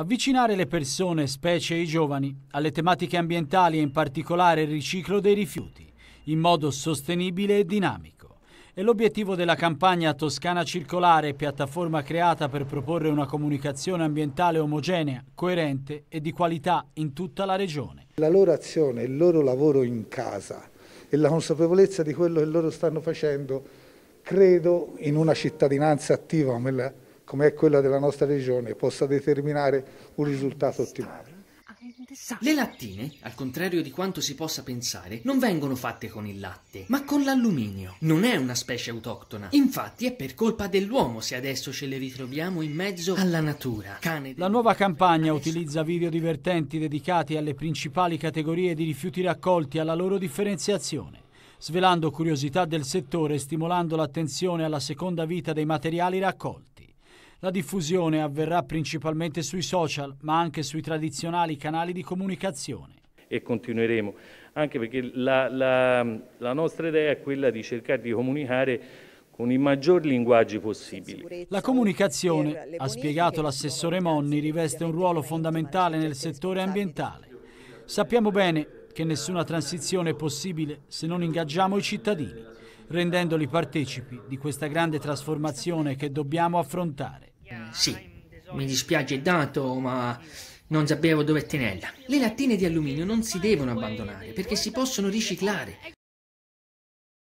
Avvicinare le persone, specie i giovani, alle tematiche ambientali e in particolare il riciclo dei rifiuti, in modo sostenibile e dinamico. È l'obiettivo della campagna Toscana Circolare, piattaforma creata per proporre una comunicazione ambientale omogenea, coerente e di qualità in tutta la regione. La loro azione, il loro lavoro in casa e la consapevolezza di quello che loro stanno facendo, credo in una cittadinanza attiva come la come è quella della nostra regione, possa determinare un risultato ottimale. Le lattine, al contrario di quanto si possa pensare, non vengono fatte con il latte, ma con l'alluminio. Non è una specie autoctona. Infatti è per colpa dell'uomo se adesso ce le ritroviamo in mezzo alla natura. Cane La nuova campagna utilizza video divertenti dedicati alle principali categorie di rifiuti raccolti e alla loro differenziazione svelando curiosità del settore e stimolando l'attenzione alla seconda vita dei materiali raccolti. La diffusione avverrà principalmente sui social, ma anche sui tradizionali canali di comunicazione. E continueremo, anche perché la, la, la nostra idea è quella di cercare di comunicare con i maggiori linguaggi possibili. La comunicazione, ha spiegato l'assessore Monni, riveste un ruolo fondamentale nel settore ambientale. Sappiamo bene che nessuna transizione è possibile se non ingaggiamo i cittadini rendendoli partecipi di questa grande trasformazione che dobbiamo affrontare. Sì, mi dispiace tanto, ma non sapevo dove tenerla. Le lattine di alluminio non si devono abbandonare perché si possono riciclare.